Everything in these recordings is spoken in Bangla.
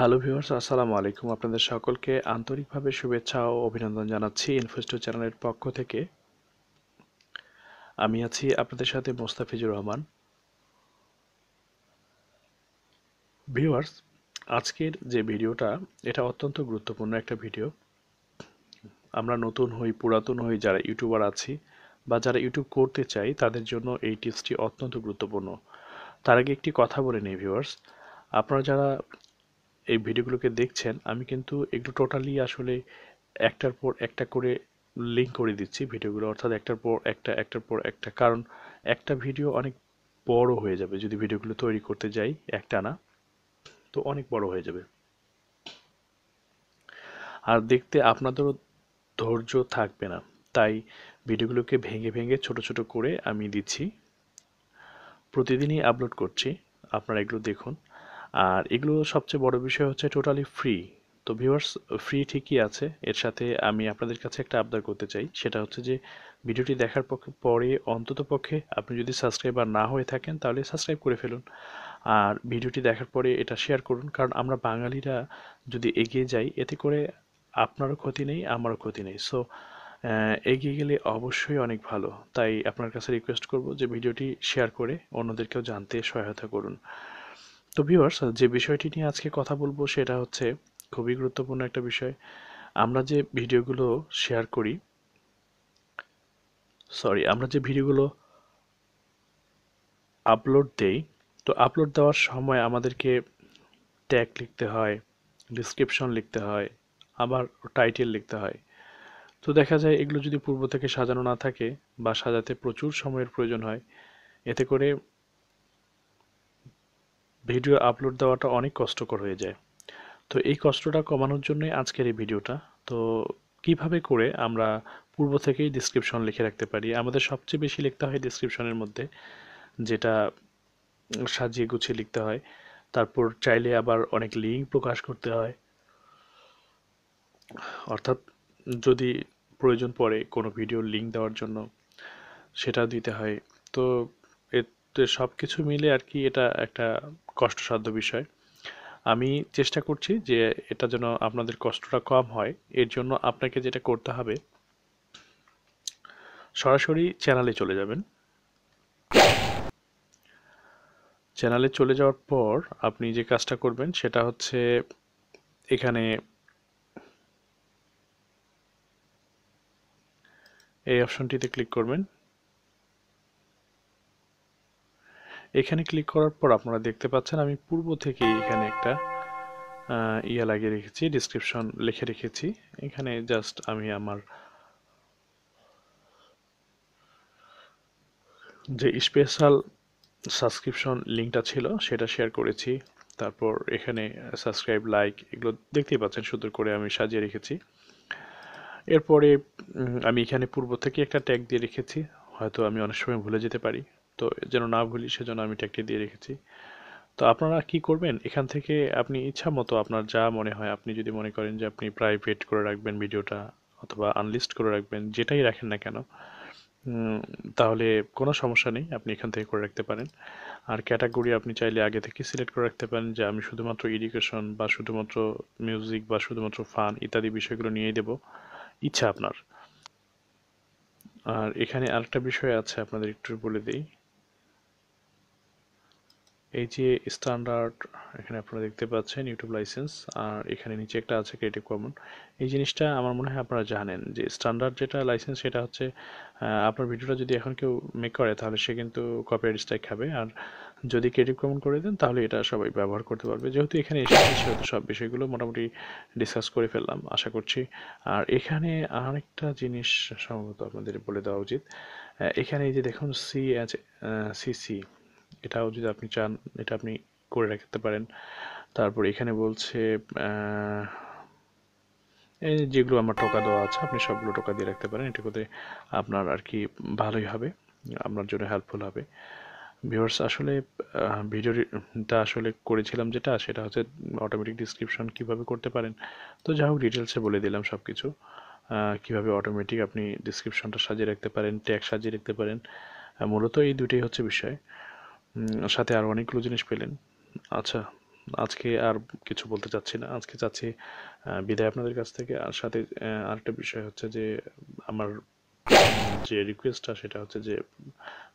হ্যালো ভিউয়ার্স আসসালামু আলাইকুম আপনাদের সকলকে আন্তরিকভাবে শুভেচ্ছা ও অভিনন্দন জানাচ্ছি ইনফোস্টো চ্যানেলের পক্ষ থেকে আমি আছি আপনাদের সাথে মোস্তাফিজুর রহমান ভিউয়ার্স আজকের যে ভিডিওটা এটা অত্যন্ত গুরুত্বপূর্ণ একটা ভিডিও আমরা নতুন হই পুরাতন হই যারা ইউটিউবার আছি বা যারা ইউটিউব করতে চাই তাদের জন্য এই টিপসটি অত্যন্ত গুরুত্বপূর্ণ তার আগে একটি কথা বলে নিই ভিউয়ার্স আপনারা যারা এই ভিডিওগুলোকে দেখছেন আমি কিন্তু এগুলো টোটালি আসলে একটার পর একটা করে লিঙ্ক করে দিচ্ছি ভিডিওগুলো অর্থাৎ একটার পর একটা একটার পর একটা কারণ একটা ভিডিও অনেক বড় হয়ে যাবে যদি ভিডিওগুলো তৈরি করতে যাই একটা না তো অনেক বড় হয়ে যাবে আর দেখতে আপনাদেরও ধৈর্য থাকবে না তাই ভিডিওগুলোকে ভেঙে ভেঙে ছোট ছোট করে আমি দিচ্ছি প্রতিদিনই আপলোড করছি আপনারা এগুলো দেখুন আর এগুলো সবচেয়ে বড় বিষয় হচ্ছে টোটালি ফ্রি তো ভিউয়ার্স ফ্রি ঠিকই আছে এর সাথে আমি আপনাদের কাছে একটা আবদার করতে চাই সেটা হচ্ছে যে ভিডিওটি দেখার পক্ষে পরে অন্তত পক্ষে আপনি যদি সাবস্ক্রাইবার না হয়ে থাকেন তাহলে সাবস্ক্রাইব করে ফেলুন আর ভিডিওটি দেখার পরে এটা শেয়ার করুন কারণ আমরা বাঙালিরা যদি এগিয়ে যাই এতে করে আপনারও ক্ষতি নেই আমারও ক্ষতি নেই সো এগিয়ে গেলে অবশ্যই অনেক ভালো তাই আপনার কাছে রিকোয়েস্ট করব যে ভিডিওটি শেয়ার করে অন্যদেরকেও জানতে সহায়তা করুন তো ভিউয়ার্স যে বিষয়টি নিয়ে আজকে কথা বলবো সেটা হচ্ছে খুবই গুরুত্বপূর্ণ একটা বিষয় আমরা যে ভিডিওগুলো শেয়ার করি সরি আমরা যে ভিডিওগুলো আপলোড দেই তো আপলোড দেওয়ার সময় আমাদেরকে ট্যাগ লিখতে হয় ডিসক্রিপশন লিখতে হয় আবার টাইটেল লিখতে হয় তো দেখা যায় এগুলো যদি পূর্ব থেকে সাজানো না থাকে বা সাজাতে প্রচুর সময়ের প্রয়োজন হয় এতে করে ভিডিও আপলোড দেওয়াটা অনেক কষ্টকর হয়ে যায় তো এই কষ্টটা কমানোর জন্যই আজকের এই ভিডিওটা তো কিভাবে করে আমরা পূর্ব থেকেই ডিসক্রিপশন লিখে রাখতে পারি আমাদের সবচেয়ে বেশি লিখতে হয় ডিসক্রিপশনের মধ্যে যেটা সাজিয়ে গুছিয়ে লিখতে হয় তারপর চাইলে আবার অনেক লিঙ্ক প্রকাশ করতে হয় অর্থাৎ যদি প্রয়োজন পড়ে কোনো ভিডিও লিঙ্ক দেওয়ার জন্য সেটা দিতে হয় তো তো সব কিছু মিলে আর কি এটা একটা কষ্টসাধ্য বিষয় আমি চেষ্টা করছি যে এটা যেন আপনাদের কষ্টটা কম হয় এর জন্য আপনাকে যেটা করতে হবে সরাসরি চ্যানেলে চলে যাবেন চ্যানেলে চলে যাওয়ার পর আপনি যে কাজটা করবেন সেটা হচ্ছে এখানে এই অপশনটিতে ক্লিক করবেন এখানে ক্লিক করার পর আপনারা দেখতে পাচ্ছেন আমি পূর্ব থেকেই এখানে একটা ইয়া লাগিয়ে রেখেছি ডিসক্রিপশন লিখে রেখেছি এখানে জাস্ট আমি আমার যে স্পেশাল সাবস্ক্রিপশন লিঙ্কটা ছিল সেটা শেয়ার করেছি তারপর এখানে সাবস্ক্রাইব লাইক এগুলো দেখতেই পাচ্ছেন সুন্দর করে আমি সাজিয়ে রেখেছি এরপরে আমি এখানে পূর্ব থেকে একটা ট্যাগ দিয়ে রেখেছি হয়তো আমি অনেক সময় ভুলে যেতে পারি তো যেন না ভুলি সেজন্য আমি ট্যাগটি দিয়ে রেখেছি তো আপনারা কি করবেন এখান থেকে আপনি ইচ্ছা মতো আপনার যা মনে হয় আপনি যদি মনে করেন যে আপনি প্রাইভেট করে রাখবেন ভিডিওটা অথবা আনলিস্ট করে রাখবেন যেটাই রাখেন না কেন তাহলে কোনো সমস্যা নেই আপনি এখান থেকে করে রাখতে পারেন আর ক্যাটাগরি আপনি চাইলে আগে থেকে সিলেক্ট করে রাখতে পারেন যে আমি শুধুমাত্র এডুকেশন বা শুধুমাত্র মিউজিক বা শুধুমাত্র ফান ইত্যাদি বিষয়গুলো নিয়েই দেব ইচ্ছা আপনার আর এখানে আরেকটা বিষয় আছে আপনাদের একটু বলে দিই এই যে স্ট্যান্ডার্ড এখানে আপনারা দেখতে পাচ্ছেন ইউটিউব লাইসেন্স আর এখানে নিচে একটা আছে ক্রিয়েটিভ কমন এই জিনিসটা আমার মনে হয় আপনারা জানেন যে স্ট্যান্ডার্ড যেটা লাইসেন্স সেটা হচ্ছে আপনার ভিডিওটা যদি এখন কেউ মেক করে তাহলে সে কিন্তু কপিরাইট স্ট্রাইক খাবে আর যদি ক্রিয়েটিভ কমন করে দেন তাহলে এটা সবাই ব্যবহার করতে পারবে যেহেতু এখানে এসেছে সেহেতু সব বিষয়গুলো মোটামুটি ডিসকাস করে ফেললাম আশা করছি আর এখানে আরেকটা জিনিস সম্ভবত আপনাদের বলে দেওয়া উচিত এখানে এই যে দেখুন সি আছে সিসি এটাও যদি আপনি চান এটা আপনি করে রাখতে পারেন তারপর এখানে বলছে এই যেগুলো আমার টোকা দেওয়া আছে আপনি সবগুলো টোকা দিয়ে রাখতে পারেন এটা করতে আপনার আর কি ভালোই হবে আপনার জন্য হেল্পফুল হবে ভিউয়ার্স আসলে ভিডিওটা আসলে করেছিলাম যেটা সেটা হচ্ছে অটোমেটিক ডিসক্রিপশন কিভাবে করতে পারেন তো যাই হোক ডিটেলসে বলে দিলাম সব কিছু কীভাবে অটোমেটিক আপনি ডিসক্রিপশনটা সাজিয়ে রাখতে পারেন ট্যাগ সাজিয়ে রাখতে পারেন মূলত এই দুটোই হচ্ছে বিষয় সাথে আরও অনেকগুলো জিনিস পেলেন আচ্ছা আজকে আর কিছু বলতে চাচ্ছি না আজকে চাচ্ছি বিদায় আপনাদের কাছ থেকে আর সাথে আরেকটা বিষয় হচ্ছে যে আমার যে রিকোয়েস্টটা সেটা হচ্ছে যে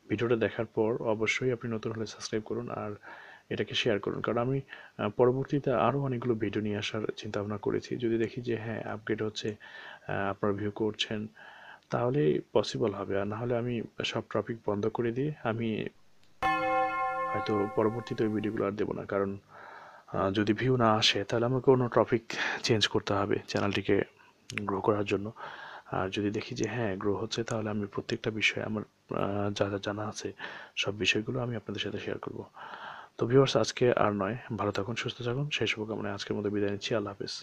ভিডিওটা দেখার পর অবশ্যই আপনি নতুন হলে সাবস্ক্রাইব করুন আর এটাকে শেয়ার করুন কারণ আমি পরবর্তীতে আরও অনেকগুলো ভিডিও নিয়ে আসার চিন্তা ভাবনা করেছি যদি দেখি যে হ্যাঁ আপগ্রেড হচ্ছে আপনারা ভিউ করছেন তাহলে পসিবল হবে আর নাহলে হলে আমি সব টপিক বন্ধ করে দিয়ে আমি হয়তো পরবর্তীতে ওই ভিডিওগুলো আর দেবো না কারণ যদি ভিউ না আসে তাহলে আমাকে অন্য টপিক চেঞ্জ করতে হবে চ্যানেলটিকে গ্রো করার জন্য আর যদি দেখি যে হ্যাঁ গ্রো হচ্ছে তাহলে আমি প্রত্যেকটা বিষয়ে আমার যা যা জানা আছে সব বিষয়গুলো আমি আপনাদের সাথে শেয়ার করব তো ভিউয়ার্স আজকে আর নয় ভালো থাকুন সুস্থ থাকুন সেই শুভকামনায় আজকের মতো বিদায় নিচ্ছি আল্লাহ হাফেজ